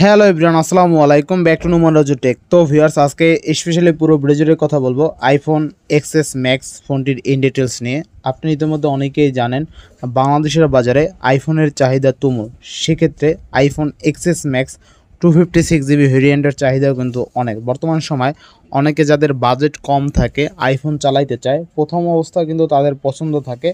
hello everyone আসসালামু আলাইকুম back to Numan Raju tech তো ভিউয়ার্স আজকে স্পেশালি পুরো ব্রেজুরে কথা বলবো আইফোন এক্সএস ম্যাক্স ফোনটির ইন ডিটেলস নিয়ে আপনি ইতিমধ্যে অনেকেই জানেন বাংলাদেশের বাজারে আইফোনের চাহিদা তুমুল সেক্ষেত্রে iPhone XS max two fifty six GB ভেরিয়েন্টের চাহিদাও কিন্তু অনেক বর্তমান সময় অনেকে যাদের বাজেট কম থাকে আইফোন চালাইতে চায় প্রথম অবস্থা কিন্তু তাদের পছন্দ থাকে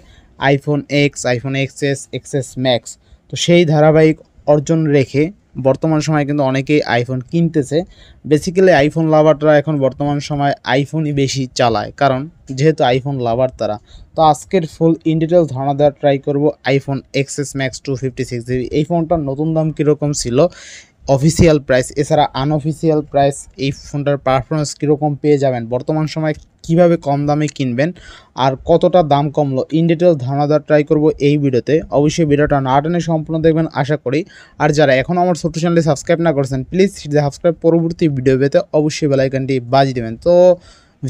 iPhone X iPhone XS XS Max তো সেই ধারাবাহিক অর্জন রেখে বর্তমান সময়ে কিন্তু অনেকেই আইফোন কিনতেছে বেসিক্যালি আইফোন লাভাররা এখন বর্তমান সময় আইফোনই বেশি চালায় কারণ যেহেতু আইফোন লাভার তারা তো আজকের ফুল ইন ডিটেল ধারণা দেওয়ার ট্রাই করব iPhone XS max two fifty six GB এই ফোনটার নতুন দাম কীরকম ছিল অফিসিয়াল প্রাইস এছাড়া আনঅফিসিয়াল প্রাইস এই ফোনটার পারফরমেন্স কীরকম পেয়ে যাবেন বর্তমান সময় কিভাবে কম দামে কিনবেন আর কতটা দাম কমলো ইন ডিটেল ধারণা দেওয়ার ট্রাই করবো এই ভিডিওতে অবশ্যই ভিডিওটা না টেনে সম্পূর্ণ দেখবেন আশা করি আর যারা এখনও আমার ছোটো চ্যানেলে সাবস্ক্রাইব না করেছেন প্লিজ সাবস্ক্রাইব পরবর্তী ভিডিও পেতে অবশ্যই বেলাইকানটি বাজিয়ে দেবেন তো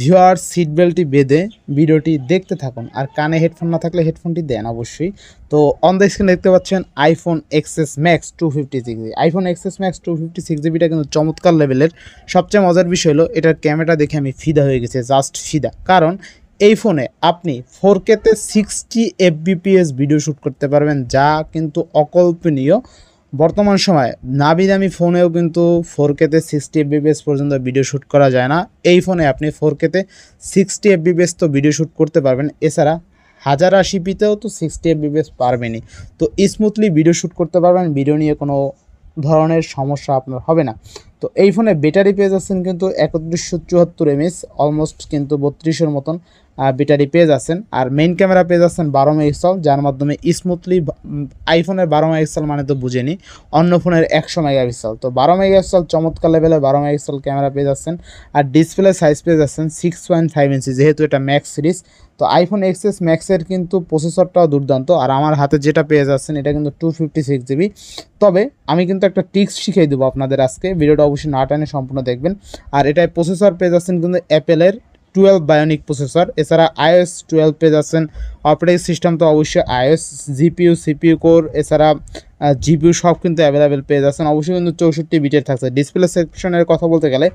ভিওয়ার সিটবেল্টটি বেঁধে ভিডিওটি দেখতে থাকুন আর কানে হেডফোন না থাকলে হেডফোনটি দেন অবশ্যই তো অন দ্য স্ক্রিন দেখতে পাচ্ছেন iPhone XS max two fifty six iPhone XS max two fifty six জিবিটা কিন্তু চমৎকার লেভেলের সবচেয়ে মজার বিষয় হলো এটার ক্যামেরা দেখে আমি ফিদা হয়ে গেছে জাস্ট ফিদা কারণ এই ফোনে আপনি ফোর কেতে সিক্সটি এফবিপিএস ভিডিও শ্যুট করতে পারবেন যা কিন্তু অকল্পনীয় বর্তমান সময়ে নাবি দামি ফোনেও কিন্তু ফোর কেতে সিক্সটি বিবিএস পর্যন্ত ভিডিও শ্যুট করা যায় না এই ফোনে আপনি ফোর কেতে সিক্সটি বিবিএস তো ভিডিও শ্যুট করতে পারবেন এছাড়া হাজার আশিপিতেও তো সিক্সটি এফবিপিএস পারবেনই তো স্মুথলি ভিডিও শ্যুট করতে পারবেন ভিডিও নিয়ে কোনো ধরনের সমস্যা আপনার হবে না তো এই ফোনে ব্যাটারি পেয়ে যাচ্ছেন কিন্তু একত্রিশশো চুয়াত্তর এমএস অলমোস্ট কিন্তু বত্রিশের মতন ব্যাটারি পেজ আছেন আর মেইন ক্যামেরা পেজ আছেন বারো মেগাপিক্সেল যার মাধ্যমে স্মুথলি আইফোনের বারো মেগাপিক্সেল মানে তো বুঝেনি অন্য ফোনের একশো মেগাপিক্সেল তো বারো মেগাপিক্সেল চমৎকার লেভেলে বারো মেগাপিক্সেল ক্যামেরা পেজ আছেন আর ডিসপ্লে সাইজ পেজ আছেন সিক্স পয়েন্ট ফাইভ ইঞ্চি যেহেতু এটা ম্যাক্স সিরিজ তো আইফোন এস ম্যাক্সের কিন্তু প্রসেসরটাও দুর্দান্ত আর আমার হাতে যেটা পেয়ে যাচ্ছেন এটা কিন্তু টু ফিফটি সিক্স জিবি তবে আমি কিন্তু একটা টিক্স শিখিয়ে দেবো আপনাদের আজকে ভিডিওটা অবশ্যই না টানে সম্পূর্ণ দেখবেন আর এটায় প্রসেসর পেয়ে যাচ্ছেন কিন্তু অ্যাপেলের টুয়েলভ বায়োনিক প্রসেসর এছাড়া আইওএস টুয়েলভ পেয়ে যাচ্ছেন অপারেটিং সিস্টেম তো অবশ্যই আইওএস জিপিউ সিপিইউ কোর এছাড়া জিপিউ সব কিন্তু অ্যাভেলেবেল পেয়ে যাচ্ছেন অবশ্যই কিন্তু চৌষট্টি বিটের থাকছে ডিসপ্লে সেকশনের কথা বলতে গেলে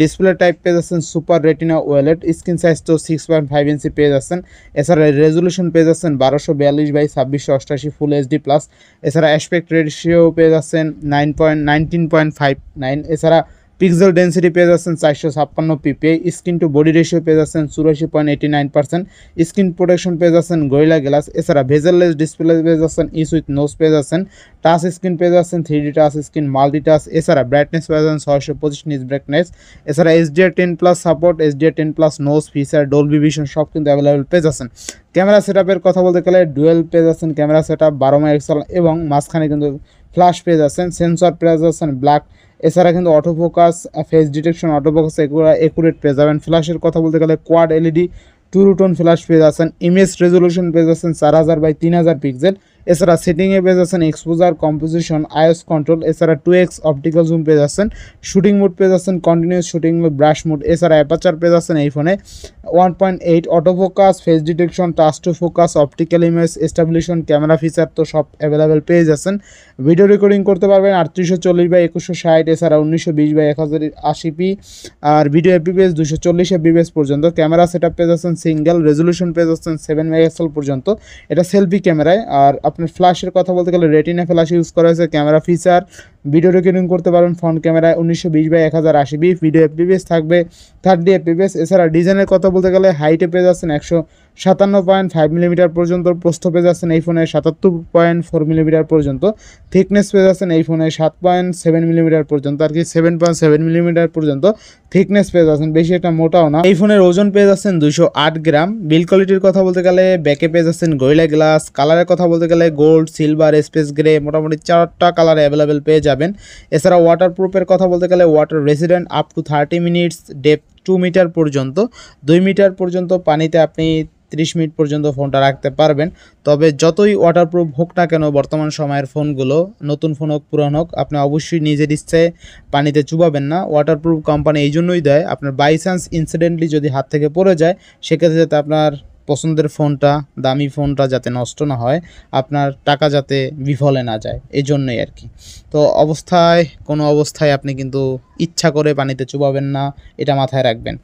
ডিসপ্লে টাইপ পেয়ে যাচ্ছেন super retina OLED screen size তো সিক্স পয়েন্ট ফাইভ ইঞ্চি পেয়ে যাচ্ছেন এছাড়া রেজলিউশন পেয়ে যাচ্ছেন বারোশো বিয়াল্লিশ বাই ছাব্বিশশো অষ্টাশি ফুল এইচডি প্লাস এছাড়া অ্যাসপেক্ট রেশিও পেয়ে যাচ্ছেন nine point nineteen point five nine এছাড়া পিক্সেল ডেন্সিটি পেয়ে যাচ্ছেন চারশো ছাপ্পান্ন PPI screen to body ratio পেয়ে যাচ্ছেন চুরাশি point eighty nine percent screen protection পেয়ে যাচ্ছেন গরিলা গ্লাস এছাড়া ভেজেললেস ডিসপ্লে পেয়ে যাচ্ছেন ইস উইথ নোস পেয়ে যাচ্ছেন টাচ স্ক্রিন পেয়ে যাচ্ছেন three D touch screen multi touch এছাড়া ব্রাইটনেস পেয়ে যাচ্ছেন ছয়শো পঁচিশ নিজ ব্রাইটনেস এছাড়া S SDR ten plus support S SDR ten plus নোস ফিচার ডোল ভিশন সব কিন্তু অ্যাভেলেবেল পেয়ে যাচ্ছেন ক্যামেরা সেটআপের কথা বলতে গেলে ডুয়েল পেয়ে যাচ্ছেন ক্যামেরা সেট আপ বারো মেগাপিক্সেল এবং মাঝখানে কিন্তু ফ্ল্যাশ পেয়ে যাচ্ছেন সেন্সর পেয়ে যাচ্ছেন ব্ল্যাক এছাড়া কিন্তু autofocus face detection auto focus accurate পেয়ে যাবেন ফ্ল্যাশের কথা বলতে গেলে quad LED true tone flash পেয়ে যাচ্ছেন ইমেজ রেজলিউশন পেয়ে যাচ্ছেন চার হাজার বাই তিন হাজার পিক্সেল এছাড়া সেটিংয়ে পেয়ে যাচ্ছেন এক্সপোজার কম্পোজিশন আইএস কন্ট্রোল এছাড়া টু এক্স অপটিক্যাল জুম পেয়ে যাচ্ছেন শুটিং মোড পেয়ে যাচ্ছেন continuous shooting mode burst mode এছাড়া অ্যাপাচার পেয়ে যাচ্ছেন এই ফোনে one point eight auto focus face detection touch to focus optical image stabilization camera feature তো সব অ্যাভেলেবেল পেয়ে যাচ্ছেন ভিডিও রেকর্ডিং করতে পারবেন আটত্রিশশো চল্লিশ বাই একুশশো ষাট এছাড়া উনিশশো বিশ বাই এক হাজার আশি পি আর ভিডিও এফপিপিএস দুশো চল্লিশ এফপিপিএস পর্যন্ত ক্যামেরা সেট আপ পেয়ে যাচ্ছেন সিঙ্গেল রেজলিউশন পেয়ে যাচ্ছেন সেভেন মেগাপিক্সেল পর্যন্ত এটা সেলফি ক্যামেরায় আর আপনার ফ্ল্যাশের কথা বলতে গেলে রেটিনা ফ্ল্যাশ ইউজ করা হয়েছে ক্যামেরা ফিচার ভিডিও রেকর্ডিং করতে পারবেন ফ্রন্ট ক্যামেরায় উনিশশো বিশ বাই এক হাজার আশি বি ভিডিও এফপিবিএস থাকবে থার্টি বিবিএস এছাড়া ডিজাইনের কথা বলতে গেলে হাইটে পেয়ে যাচ্ছেন একশো সাতান্ন পয়েন্ট ফাইভ মিলিমিটার পর্যন্ত প্রস্থ পেয়ে যাচ্ছেন এই ফোনে সাতাত্তর পয়েন্ট ফোর মিলিমিটার পর্যন্ত থিকনেস পেয়ে যাচ্ছেন এই ফোনে সাত পয়েন্ট সেভেন মিলিমিটার পর্যন্ত আর কি সেভেন পয়েন্ট সেভেন মিলিমিটার পর্যন্ত থিকনেস পেয়ে যাচ্ছেন বেশি একটা মোটাও না এই ফোনের ওজন পেয়ে যাচ্ছেন দুশো গ্রাম বিল কোয়ালিটির কথা বলতে গেলে ব্যাকে পেয়ে যাচ্ছেন গয়লা গ্লাস কালারের কথা বলতে গেলে গোল্ড সিলভার স্পেস গ্রে মোটামুটি চারটা কালার অ্যাভেলেবেল পেয়ে যাবেন এছাড়া ওয়াটার প্রুফের কথা বলতে গেলে water resident up to thirty minutes depth two metre পর্যন্ত দুই মিটার পর্যন্ত পানিতে আপনি 30 মিনিট পর্যন্ত ফোনটা রাখতে পারবেন তবে যতই ওয়াটারপ্রুফ হোক না কেন বর্তমান সময়ের ফোনগুলো নতুন ফোন হোক পুরান হোক আপনি অবশ্যই নিজের ইচ্ছে পানিতে চুবাবেন না ওয়াটারপ্রুফ কোম্পানি এই জন্যই দেয় আপনার বাই চান্স ইনসিডেন্টলি যদি হাত থেকে পড়ে যায় সেক্ষেত্রে যাতে আপনার পছন্দের ফোনটা দামি ফোনটা যাতে নষ্ট না হয় আপনার টাকা যাতে বিফলে না যায় এই জন্যই আর কি তো অবস্থায় কোনো অবস্থায় আপনি কিন্তু ইচ্ছা করে পানিতে চুবাবেন না এটা মাথায় রাখবেন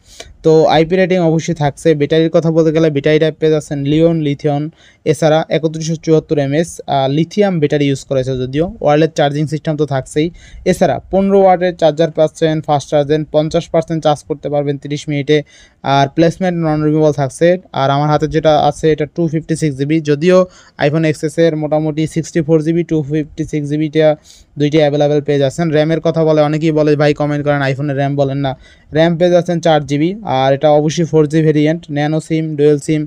তো আইপি রেটিং অবশ্যই থাকছে ব্যাটারির কথা বলতে গেলে ব্যাটারিটা পেজ আছেন লিওন লিথিয়ন এছাড়া একত্রিশশো চুয়াত্তর এমএস লিথিয়াম ব্যাটারি ইউজ করেছে যদিও ওয়ার্ল্ডের চার্জিং সিস্টেম তো থাকছেই এছাড়া পনেরো ওয়ার্ডের চার্জার পাচ্ছেন ফাস্ট চার্জেন পঞ্চাশ পার্সেন্ট চার্জ করতে পারবেন তিরিশ মিনিটে আর প্লেসমেন্ট নন রিমুভাল থাকছে আর আমার হাতে যেটা আছে এটা টু ফিফটি সিক্স জিবি যদিও আইফোন এক্সেসের মোটামুটি sixty four GB two fifty six জিবিটা দুইটি অ্যাভেলেবেল পেয়ে যাচ্ছেন র্যামের কথা বলে অনেকেই বলে ভাই কমেন্ট করেন আইফোনের র্যাম বলেন না র্যাম পেজ আছেন চার জিবি আর এটা অবশ্যই four G variant nano SIM dual SIM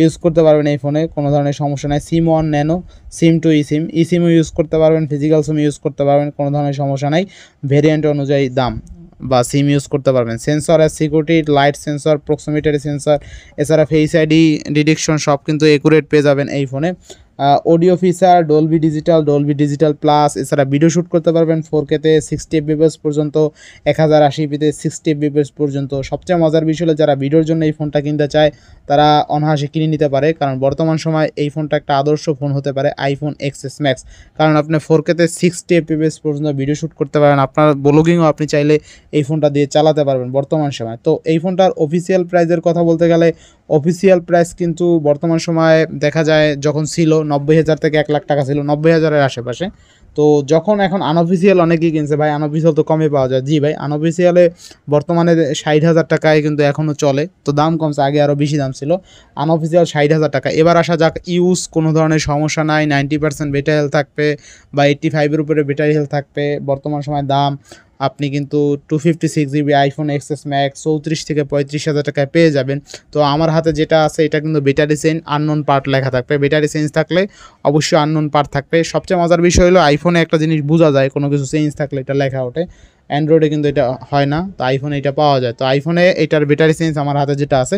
use করতে পারবেন এই ফোনে কোনো ধরনের সমস্যা নাই SIM one nano SIM two E SIM E সিমও ইউজ করতে পারবেন ফিজিক্যাল সিম ইউজ করতে পারবেন কোনো ধরনের সমস্যা নাই ভেরিয়েন্ট অনুযায়ী দাম বা সিম ইউজ করতে পারবেন সেন্সর আর security light sensor proximity sensor এছাড়া ফেস আইডি ডিডিকশন সব কিন্তু একুরেট পেয়ে যাবেন এই ফোনে audio feature Dolby digital Dolby digital plus এছাড়া ভিডিও শ্যুট করতে পারবেন ফোর কেতে সিক্সটি এফবিএস পর্যন্ত এক হাজার আশি পিতে সিক্সটি এফবিএস পর্যন্ত সবচেয়ে মজার বিষয় হলো যারা ভিডিওর জন্য এই ফোনটা কিনতে চায় তারা অনাহাসে কিনে নিতে পারে কারণ বর্তমান সময় এই ফোনটা একটা আদর্শ ফোন হতে পারে আইফোন এস ম্যাক্স কারণ আপনি ফোর কেতে সিক্সটি এফবিএস পর্যন্ত ভিডিও শ্যুট করতে পারেন আপনার ব্লগিংও আপনি চাইলে এই ফোনটা দিয়ে চালাতে পারবেন বর্তমান সময় তো এই ফোনটার অফিসিয়াল প্রাইজের কথা বলতে গেলে অফিসিয়াল প্রাইস কিন্তু বর্তমান সময়ে দেখা যায় যখন ছিল নব্বই হাজার থেকে এক লাখ টাকা ছিল নব্বই হাজারের আশেপাশে তো যখন এখন আনঅফিসিয়াল অনেকেই কিনছে ভাই আনঅফিসিয়াল তো কমে পাওয়া যায় জি ভাই আনঅফিসিয়ালে বর্তমানে ষাট হাজার টাকায় কিন্তু এখনও চলে তো দাম কমছে আগে আরও বেশি দাম ছিল আনঅফিসিয়াল ষাট হাজার টাকা এবার আসা যাক ইউজ কোনো ধরনের সমস্যা নাই নাইনটি পার্সেন্ট বেটার হেলথ থাকবে বা এইট্টি ফাইভের উপরে বেটার হেলথ থাকবে বর্তমান সময় দাম আপনি কিন্তু two fifty six GB iPhone XS max চৌত্রিশ থেকে পঁয়ত্রিশ হাজার টাকায় পেয়ে যাবেন তো আমার হাতে যেটা আছে এটা কিন্তু ব্যাটারি চেঞ্জ আননোন পার্ট লেখা থাকবে ব্যাটারি চেঞ্জ থাকলে অবশ্যই আননোন পার্ট থাকবে সবচেয়ে মজার বিষয় হলো আইফোনে একটা জিনিস বোঝা যায় কোনো কিছু চেঞ্জ থাকলে এটা লেখা ওঠে অ্যান্ড্রয়েডে কিন্তু এটা হয় না তো আইফোনে এটা পাওয়া যায় তো আইফোনে এটার ব্যাটারি চেঞ্জ আমার হাতে যেটা আছে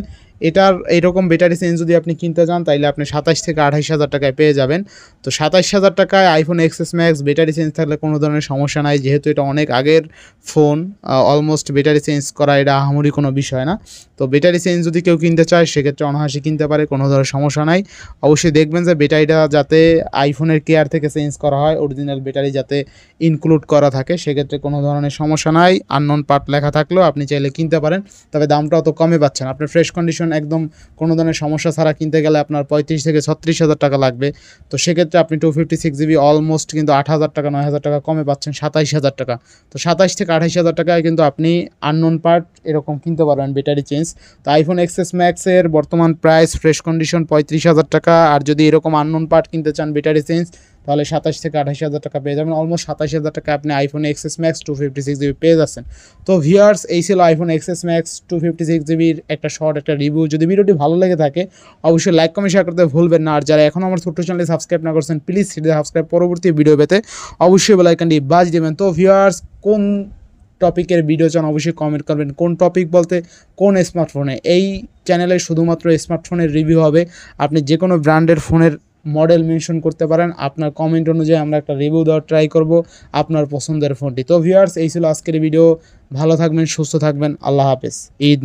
এটার এরকম ব্যাটারি চেঞ্জ যদি আপনি কিনতে যান তাহলে আপনি সাতাশ থেকে আঠাইশ হাজার টাকায় পেয়ে যাবেন তো সাতাশ হাজার টাকায় iPhone XS max battery change থাকলে কোনো ধরনের সমস্যা নাই যেহেতু এটা অনেক আগের ফোন অলমোস্ট ব্যাটারি চেঞ্জ করা এটা আহামরি কোনো বিষয় না তো ব্যাটারি চেঞ্জ যদি কেউ কিনতে চায় সেক্ষেত্রে অনাহাসি কিনতে পারে কোনো ধরনের সমস্যা নাই অবশ্যই দেখবেন যে ব্যাটারিটা যাতে আইফোনের কেয়ার থেকে চেঞ্জ করা হয় অরিজিনাল ব্যাটারি যাতে ইনক্লুড করা থাকে সেক্ষেত্রে কোনো ধরনের সমস্যা নাই আননন পার্ট লেখা থাকলেও আপনি চাইলে কিনতে পারেন তবে দামটা অত কমে পাচ্ছেন আপনি ফ্রেশ কন্ডিশন একদম কোনো ধরনের সমস্যা ছাড়া কিনতে গেলে আপনার পঁয়ত্রিশ থেকে ছত্রিশ হাজার টাকা লাগবে তো সেক্ষেত্রে আপনি two fifty six GB almost কিন্তু আট হাজার টাকা নয় হাজার টাকা কমে পাচ্ছেন সাতাইশ হাজার টাকা তো সাতাইশ থেকে আঠাইশ হাজার টাকায় কিন্তু আপনি আননোন পার্ট এরকম কিনতে পারবেন ব্যাটারি চেঞ্জ তো আইফোন এক্সএস ম্যাক্সের বর্তমান প্রাইস ফ্রেশ কন্ডিশন পঁয়ত্রিশ হাজার টাকা আর যদি এরকম আননোন পার্ট কিনতে চান ব্যাটারি চেঞ্জ তাহলে সাতাশ থেকে আঠাশ হাজার টাকা পেয়ে যাবেন অলমোস্ট সাতাশ হাজার টাকা আপনি iPhone XS max two fifty six GB পেয়ে যাচ্ছেন তো ভিয়ার্স এই ছিল iPhone XS max two fifty six জিবির একটা শর্ট একটা রিভিউ যদি ভিডিওটি ভালো লেগে থাকে অবশ্যই লাইক কমেন্ট শেয়ার করতে ভুলবেন না আর যারা এখন আমার ছোট্ট চ্যানেলে সাবস্ক্রাইব না করছেন প্লিজ সেটি সাবস্ক্রাইব পরবর্তী ভিডিও পেতে অবশ্যই বেলাইকানটি বাজ দেবেন তো ভিয়ার্স কোন টপিকের ভিডিও চান অবশ্যই কমেন্ট করবেন কোন টপিক বলতে কোন স্মার্টফোনে এই চ্যানেলে শুধুমাত্র স্মার্টফোনের রিভিউ হবে আপনি যে কোনো ব্র্যান্ডের ফোনের মডেল মেনশন করতে পারেন আপনার কমেন্ট অনুযায়ী আমরা একটা রিভিউ দেওয়ার ট্রাই করব আপনার পছন্দের ফোনটি তো ভিউয়ার্স এই ছিল আজকের ভিডিও ভালো থাকবেন সুস্থ থাকবেন আল্লাহ হাফেজ ঈদ